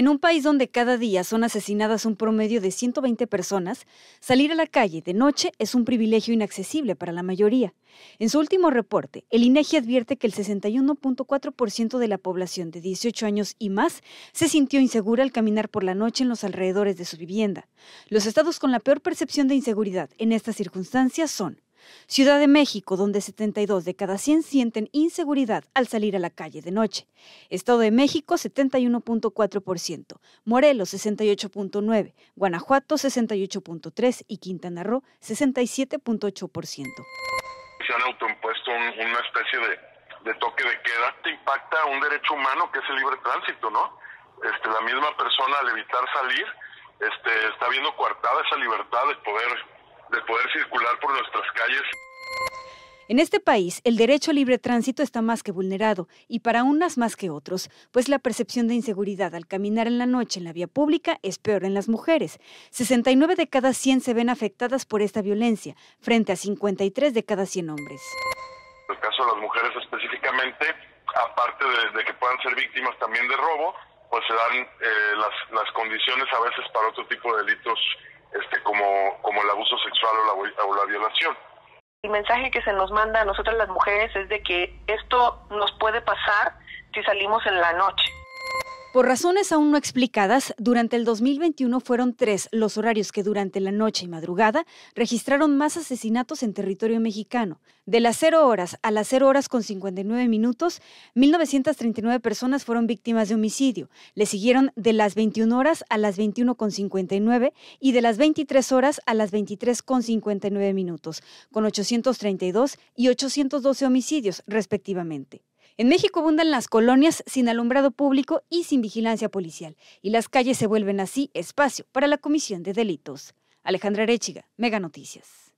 En un país donde cada día son asesinadas un promedio de 120 personas, salir a la calle de noche es un privilegio inaccesible para la mayoría. En su último reporte, el INEGI e advierte que el 61.4% de la población de 18 años y más se sintió insegura al caminar por la noche en los alrededores de su vivienda. Los estados con la peor percepción de inseguridad en estas circunstancias son Ciudad de México, donde 72 de cada 100 sienten inseguridad al salir a la calle de noche. Estado de México, 71.4%. Morelos, 68.9%. Guanajuato, 68.3%. Y Quintana Roo, 67.8%. Se han autoimpuesto una especie de, toque de queda. Te impacta un derecho humano que es el libre tránsito, ¿no? Este, la misma persona al evitar salir este, está viendo coartada esa libertad de poder de poder circular por nuestras calles. En este país, el derecho al libre tránsito está más que vulnerado, y para unas más que otros, pues la percepción de inseguridad al caminar en la noche en la vía pública es peor en las mujeres. 69 de cada 100 se ven afectadas por esta violencia, frente a 53 de cada 100 hombres. En el caso de las mujeres específicamente, aparte de, que puedan ser víctimas también de robo, pues se dan eh, las, las condiciones a veces para otro tipo de delitos El mensaje que se nos manda a nosotras las mujeres es de que esto nos puede pasar si salimos en la noche. Por razones aún no explicadas, durante el 2021 fueron tres los horarios que durante la noche y madrugada registraron más asesinatos en territorio mexicano. De las 0 horas a las 0 horas con 59 minutos, 1.939 personas fueron víctimas de homicidio. Le siguieron de las 21 horas a las 21 con 59 y de las 23 horas a las 23 con 59 minutos, con 832 y 812 homicidios respectivamente. En México abundan las colonias sin alumbrado público y sin vigilancia policial, y las calles se vuelven así espacio para la comisión de delitos. Alejandra Arechiga, Mega Noticias.